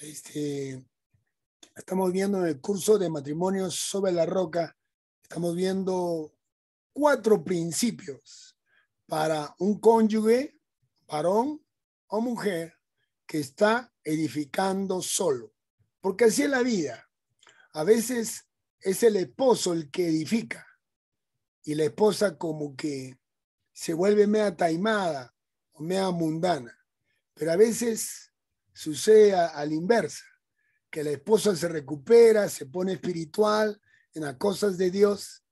Este, estamos viendo en el curso de matrimonios sobre la roca, estamos viendo cuatro principios para un cónyuge, varón o mujer, que está edificando solo. Porque así es la vida. A veces es el esposo el que edifica y la esposa como que se vuelve mea taimada o mea mundana. Pero a veces sucede a, la inversa, que la esposa se recupera, se pone espiritual en las cosas de Dios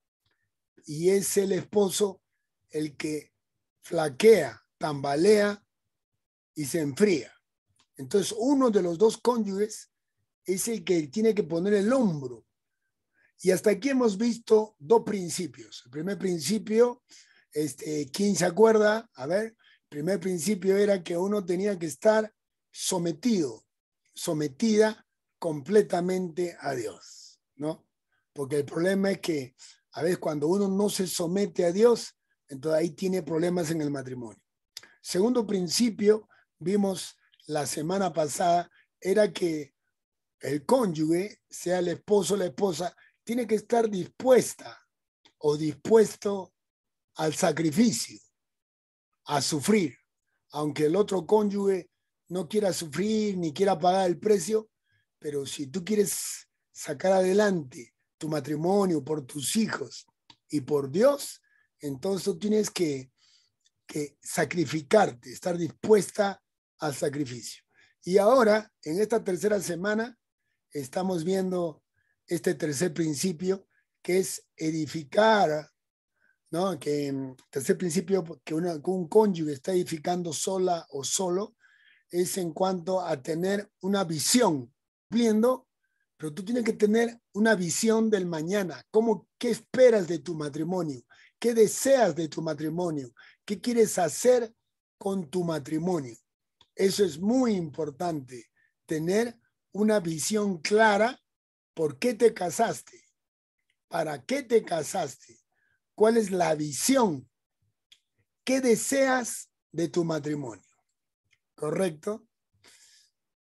y es el esposo el que flaquea, tambalea y se enfría. Entonces uno de los dos cónyuges es el que tiene que poner el hombro. Y hasta aquí hemos visto dos principios. El primer principio, este, ¿quién se acuerda? A ver, el primer principio era que uno tenía que estar sometido, sometida completamente a Dios, ¿no? Porque el problema es que a veces cuando uno no se somete a Dios, entonces ahí tiene problemas en el matrimonio. Segundo principio, vimos la semana pasada, era que el cónyuge, sea el esposo o la esposa, tiene que estar dispuesta o dispuesto al sacrificio, a sufrir, aunque el otro cónyuge no quiera sufrir ni quiera pagar el precio, pero si tú quieres sacar adelante tu matrimonio por tus hijos y por Dios, entonces tú tienes que, sacrificarte, estar dispuesta al sacrificio. Y ahora, en esta tercera semana, estamos viendo este tercer principio, que es edificar, ¿no? Que mm, tercer principio, que, que un cónyuge está edificando sola o solo, es en cuanto a tener una visión, viendo pero tú tienes que tener una visión del mañana, cómo, qué esperas de tu matrimonio, qué deseas de tu matrimonio, qué quieres hacer con tu matrimonio. Eso es muy importante, tener una visión clara por qué te casaste, para qué te casaste, cuál es la visión, qué deseas de tu matrimonio correcto,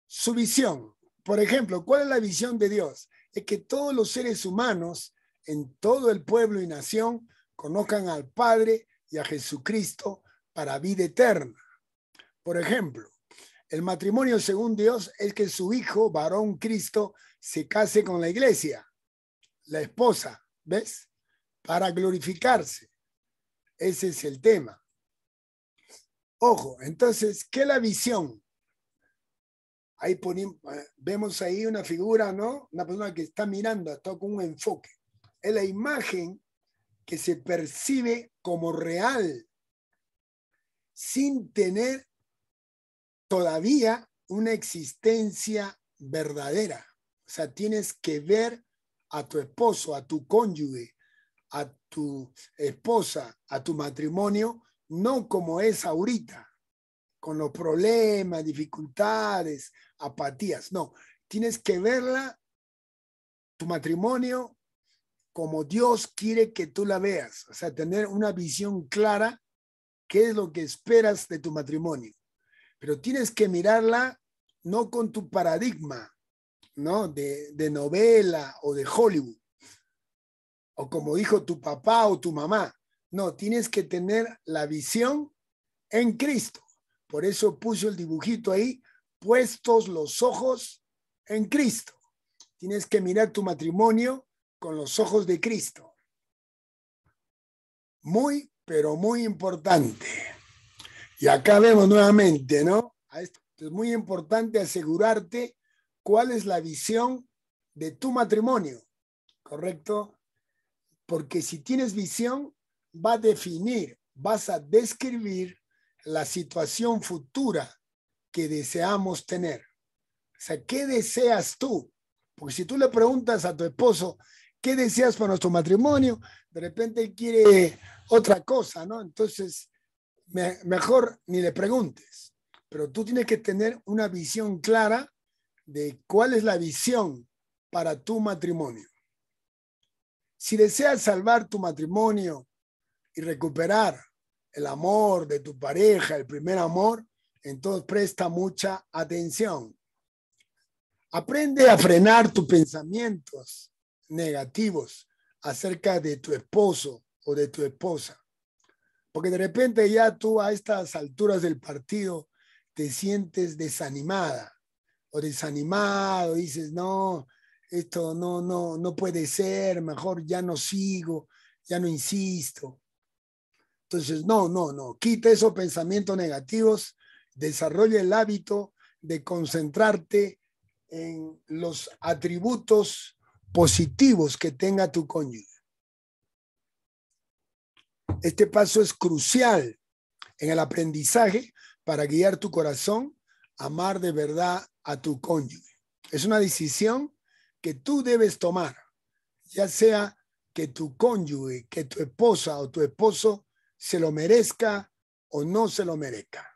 su visión. Por ejemplo, ¿cuál es la visión de Dios? Es que todos los seres humanos en todo el pueblo y nación conozcan al Padre y a Jesucristo para vida eterna. Por ejemplo, el matrimonio según Dios es que su hijo, varón Cristo, se case con la iglesia, la esposa, ¿ves? Para glorificarse. Ese es el tema. Ojo, entonces, ¿qué es la visión? Ahí ponemos, eh, vemos ahí una figura, ¿no? Una persona que está mirando, está con un enfoque. Es la imagen que se percibe como real, sin tener todavía una existencia verdadera. O sea, tienes que ver a tu esposo, a tu cónyuge, a tu esposa, a tu matrimonio no como es ahorita, con los problemas, dificultades, apatías. No, tienes que verla, tu matrimonio, como Dios quiere que tú la veas. O sea, tener una visión clara, qué es lo que esperas de tu matrimonio. Pero tienes que mirarla no con tu paradigma, ¿no? De, de novela o de Hollywood. O como dijo tu papá o tu mamá. No, tienes que tener la visión en Cristo. Por eso puso el dibujito ahí, puestos los ojos en Cristo. Tienes que mirar tu matrimonio con los ojos de Cristo. Muy, pero muy importante. Y acá vemos nuevamente, ¿no? Es muy importante asegurarte cuál es la visión de tu matrimonio, ¿correcto? Porque si tienes visión, va a definir, vas a describir la situación futura que deseamos tener. O sea, ¿qué deseas tú? Porque si tú le preguntas a tu esposo, ¿qué deseas para nuestro matrimonio? De repente él quiere otra cosa, ¿no? Entonces, mejor ni le preguntes, pero tú tienes que tener una visión clara de cuál es la visión para tu matrimonio. Si deseas salvar tu matrimonio, y recuperar el amor de tu pareja, el primer amor, entonces presta mucha atención. Aprende a frenar tus pensamientos negativos acerca de tu esposo o de tu esposa. Porque de repente ya tú a estas alturas del partido te sientes desanimada o desanimado, dices, no, esto no, no, no puede ser, mejor ya no sigo, ya no insisto. Entonces, no, no, no, quita esos pensamientos negativos, desarrolla el hábito de concentrarte en los atributos positivos que tenga tu cónyuge. Este paso es crucial en el aprendizaje para guiar tu corazón, amar de verdad a tu cónyuge. Es una decisión que tú debes tomar, ya sea que tu cónyuge, que tu esposa o tu esposo se lo merezca o no se lo merezca.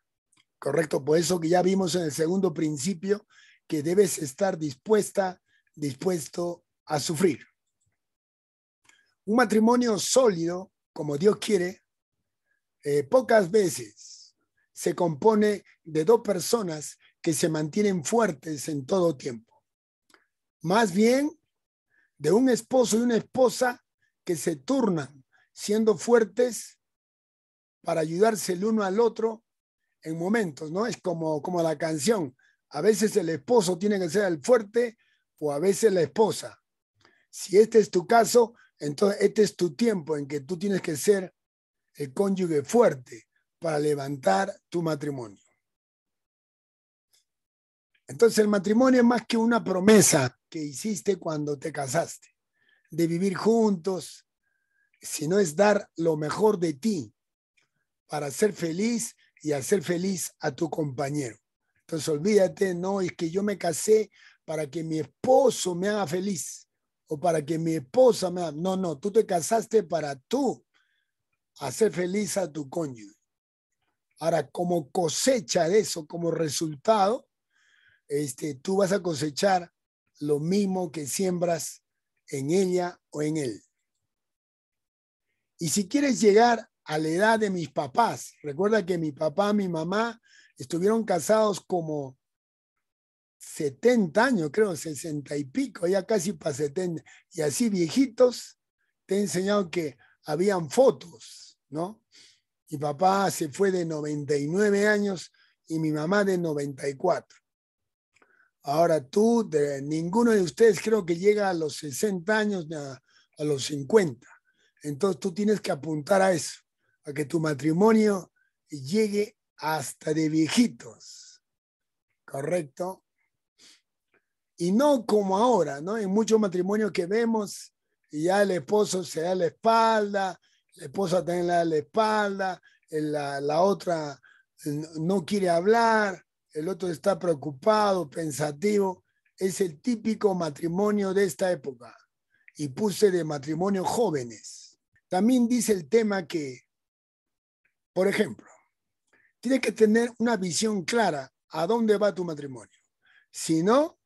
Correcto, por eso que ya vimos en el segundo principio que debes estar dispuesta, dispuesto a sufrir. Un matrimonio sólido, como Dios quiere, eh, pocas veces se compone de dos personas que se mantienen fuertes en todo tiempo. Más bien de un esposo y una esposa que se turnan siendo fuertes para ayudarse el uno al otro en momentos, ¿no? Es como, como la canción. A veces el esposo tiene que ser el fuerte o a veces la esposa. Si este es tu caso, entonces este es tu tiempo en que tú tienes que ser el cónyuge fuerte para levantar tu matrimonio. Entonces el matrimonio es más que una promesa que hiciste cuando te casaste, de vivir juntos, sino es dar lo mejor de ti para ser feliz y hacer feliz a tu compañero. Entonces olvídate, no, es que yo me casé para que mi esposo me haga feliz o para que mi esposa me haga... No, no, tú te casaste para tú hacer feliz a tu cónyuge. Ahora, como cosecha de eso, como resultado, este, tú vas a cosechar lo mismo que siembras en ella o en él. Y si quieres llegar a la edad de mis papás. Recuerda que mi papá, y mi mamá estuvieron casados como 70 años, creo, 60 y pico, ya casi para 70. Y así viejitos, te he enseñado que habían fotos, ¿no? Mi papá se fue de 99 años y mi mamá de 94. Ahora tú, ninguno de ustedes creo que llega a los 60 años, a, a los 50. Entonces tú tienes que apuntar a eso a que tu matrimonio llegue hasta de viejitos. ¿Correcto? Y no como ahora, ¿no? Hay muchos matrimonios que vemos, ya el esposo se da la espalda, la esposa también le da la espalda, la, la otra eh, no quiere hablar, el otro está preocupado, pensativo. Es el típico matrimonio de esta época. Y puse de matrimonio jóvenes. También dice el tema que por ejemplo, tiene que tener una visión clara a dónde va tu matrimonio. Si no,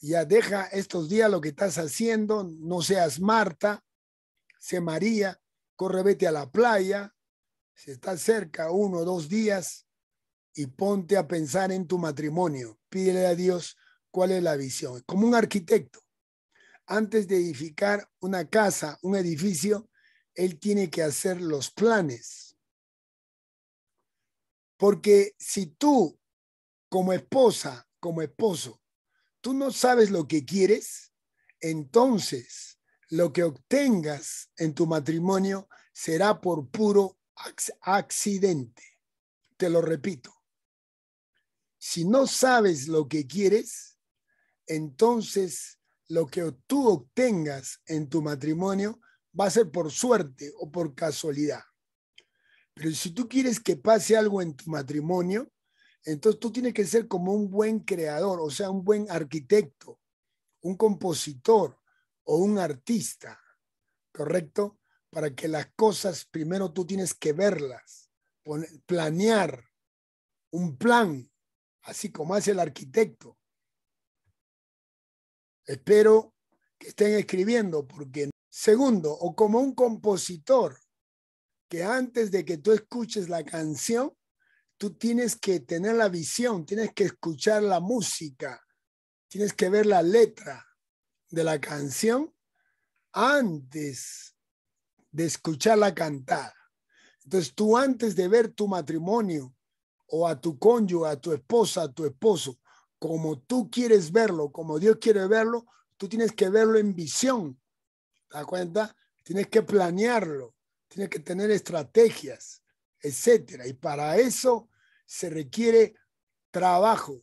ya deja estos días lo que estás haciendo, no seas Marta, sé María, corre, vete a la playa, si estás cerca uno o dos días y ponte a pensar en tu matrimonio. Pídele a Dios cuál es la visión. Como un arquitecto, antes de edificar una casa, un edificio, él tiene que hacer los planes porque si tú, como esposa, como esposo, tú no sabes lo que quieres, entonces lo que obtengas en tu matrimonio será por puro accidente. Te lo repito. Si no sabes lo que quieres, entonces lo que tú obtengas en tu matrimonio va a ser por suerte o por casualidad. Pero si tú quieres que pase algo en tu matrimonio, entonces tú tienes que ser como un buen creador, o sea, un buen arquitecto, un compositor o un artista, ¿correcto? Para que las cosas, primero tú tienes que verlas, planear un plan, así como hace el arquitecto. Espero que estén escribiendo, porque segundo, o como un compositor, antes de que tú escuches la canción, tú tienes que tener la visión, tienes que escuchar la música, tienes que ver la letra de la canción antes de escucharla cantar. Entonces tú antes de ver tu matrimonio o a tu cónyuge, a tu esposa, a tu esposo, como tú quieres verlo, como Dios quiere verlo, tú tienes que verlo en visión. ¿Te das cuenta? Tienes que planearlo tiene que tener estrategias, etcétera. Y para eso se requiere trabajo,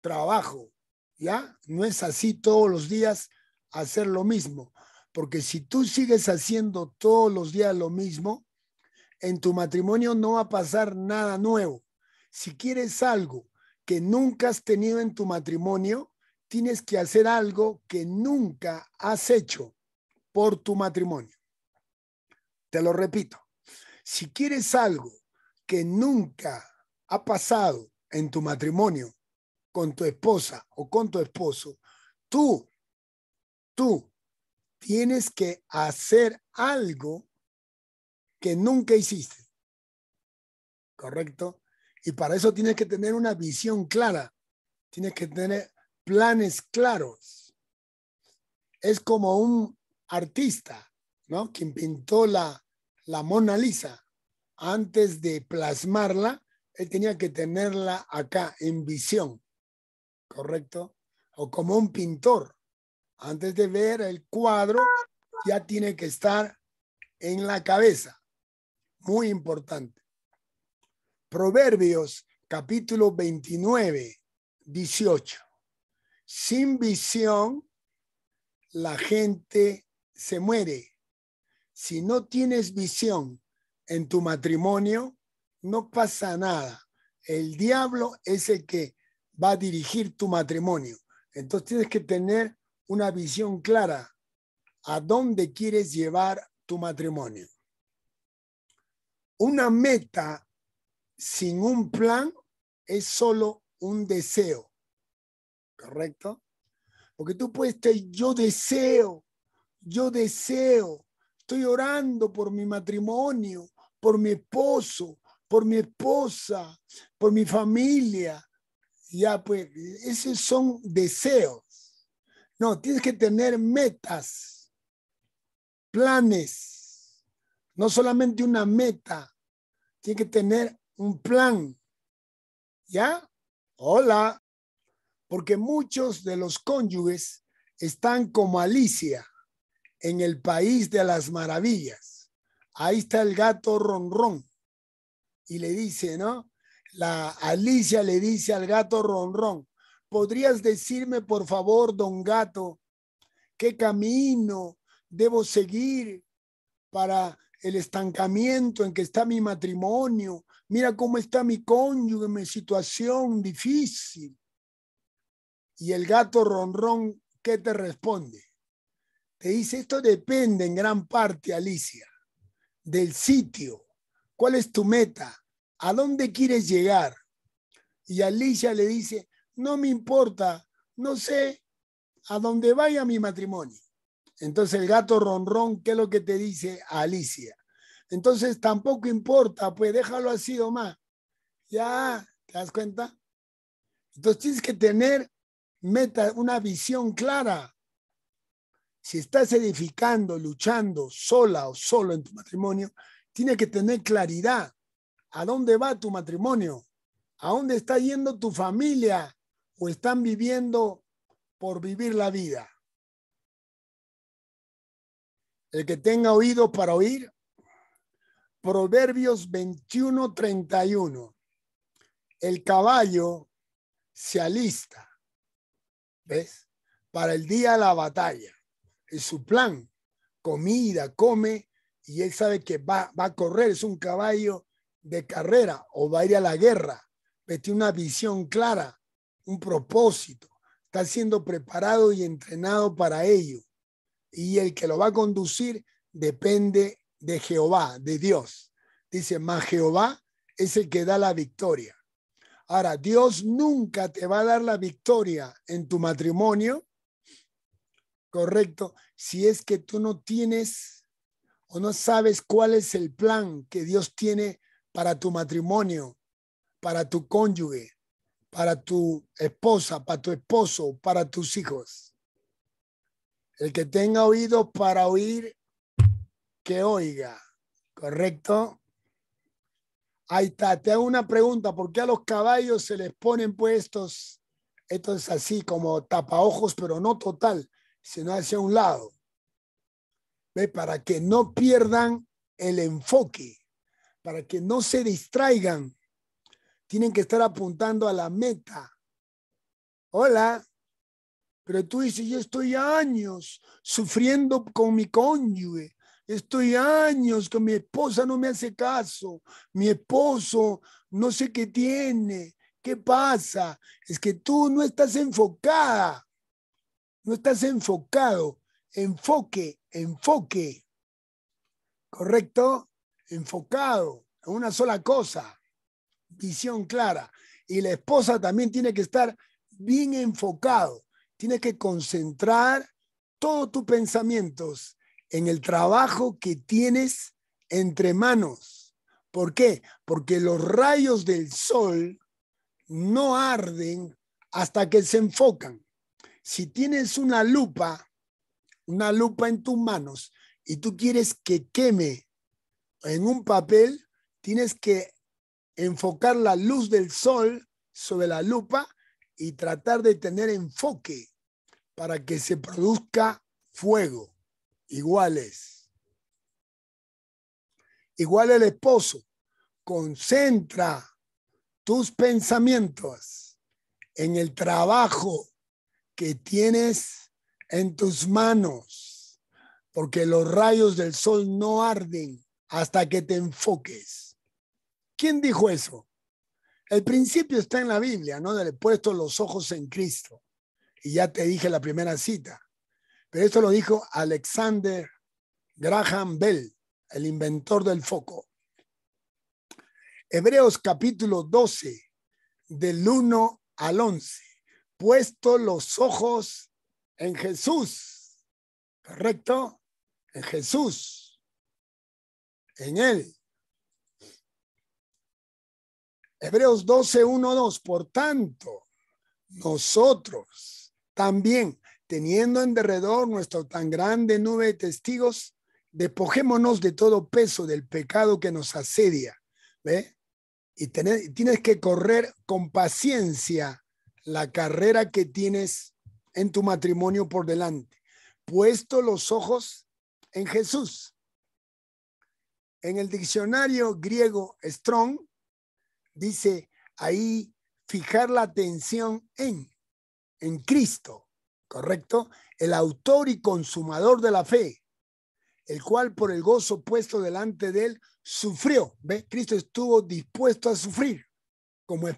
trabajo, ¿ya? No es así todos los días hacer lo mismo, porque si tú sigues haciendo todos los días lo mismo, en tu matrimonio no va a pasar nada nuevo. Si quieres algo que nunca has tenido en tu matrimonio, tienes que hacer algo que nunca has hecho por tu matrimonio. Te lo repito, si quieres algo que nunca ha pasado en tu matrimonio con tu esposa o con tu esposo, tú, tú tienes que hacer algo que nunca hiciste. ¿Correcto? Y para eso tienes que tener una visión clara, tienes que tener planes claros. Es como un artista ¿no? Quien pintó la, la Mona Lisa, antes de plasmarla, él tenía que tenerla acá en visión, ¿correcto? O como un pintor, antes de ver el cuadro, ya tiene que estar en la cabeza. Muy importante. Proverbios capítulo 29, 18. Sin visión, la gente se muere si no tienes visión en tu matrimonio, no pasa nada. El diablo es el que va a dirigir tu matrimonio. Entonces tienes que tener una visión clara a dónde quieres llevar tu matrimonio. Una meta sin un plan es solo un deseo, ¿correcto? Porque tú puedes decir, yo deseo, yo deseo, Estoy orando por mi matrimonio, por mi esposo, por mi esposa, por mi familia. Ya, pues, esos son deseos. No, tienes que tener metas, planes. No solamente una meta, tiene que tener un plan. ¿Ya? Hola. Porque muchos de los cónyuges están como Alicia en el país de las maravillas. Ahí está el gato ronrón. Y le dice, ¿no? La Alicia le dice al gato ronrón, ¿podrías decirme por favor, don gato, qué camino debo seguir para el estancamiento en que está mi matrimonio? Mira cómo está mi cónyuge, mi situación difícil. Y el gato ronrón, ¿qué te responde? Te dice, esto depende en gran parte, Alicia, del sitio. ¿Cuál es tu meta? ¿A dónde quieres llegar? Y Alicia le dice, no me importa, no sé a dónde vaya mi matrimonio. Entonces el gato ronrón, ¿qué es lo que te dice Alicia? Entonces tampoco importa, pues déjalo así más. Ya, ¿te das cuenta? Entonces tienes que tener meta, una visión clara si estás edificando, luchando sola o solo en tu matrimonio, tiene que tener claridad a dónde va tu matrimonio, a dónde está yendo tu familia o están viviendo por vivir la vida. El que tenga oído para oír, Proverbios 21:31. El caballo se alista, ¿ves? Para el día de la batalla su plan, comida, come, y él sabe que va, va a correr, es un caballo de carrera o va a ir a la guerra, pero pues tiene una visión clara, un propósito, está siendo preparado y entrenado para ello. Y el que lo va a conducir depende de Jehová, de Dios. Dice, más Jehová es el que da la victoria. Ahora, Dios nunca te va a dar la victoria en tu matrimonio, correcto si es que tú no tienes o no sabes cuál es el plan que Dios tiene para tu matrimonio, para tu cónyuge, para tu esposa, para tu esposo, para tus hijos. El que tenga oído para oír, que oiga, ¿correcto? Ahí está, te hago una pregunta, ¿por qué a los caballos se les ponen puestos, esto es así como ojos, pero no total, sino hacia un lado. ¿Ve? Para que no pierdan el enfoque, para que no se distraigan. Tienen que estar apuntando a la meta. Hola. Pero tú dices, yo estoy años sufriendo con mi cónyuge. Estoy años que mi esposa no me hace caso. Mi esposo no sé qué tiene. ¿Qué pasa? Es que tú no estás enfocada no estás enfocado. Enfoque, enfoque. ¿Correcto? Enfocado en una sola cosa. Visión clara. Y la esposa también tiene que estar bien enfocado. Tiene que concentrar todos tus pensamientos en el trabajo que tienes entre manos. ¿Por qué? Porque los rayos del sol no arden hasta que se enfocan si tienes una lupa, una lupa en tus manos, y tú quieres que queme en un papel, tienes que enfocar la luz del sol sobre la lupa y tratar de tener enfoque para que se produzca fuego. Igual es. Igual el esposo. Concentra tus pensamientos en el trabajo que tienes en tus manos, porque los rayos del sol no arden hasta que te enfoques. ¿Quién dijo eso? El principio está en la Biblia, ¿no? le puesto los ojos en Cristo. Y ya te dije la primera cita. Pero esto lo dijo Alexander Graham Bell, el inventor del foco. Hebreos capítulo 12, del 1 al 11 puesto los ojos en Jesús, ¿correcto? En Jesús, en Él. Hebreos 12, 1, 2. Por tanto, nosotros también, teniendo en derredor nuestra tan grande nube de testigos, despojémonos de todo peso del pecado que nos asedia. ¿Ve? Y tienes que correr con paciencia la carrera que tienes en tu matrimonio por delante, puesto los ojos en Jesús. En el diccionario griego Strong dice ahí fijar la atención en, en Cristo, ¿correcto? El autor y consumador de la fe, el cual por el gozo puesto delante de él sufrió. ¿Ve? Cristo estuvo dispuesto a sufrir como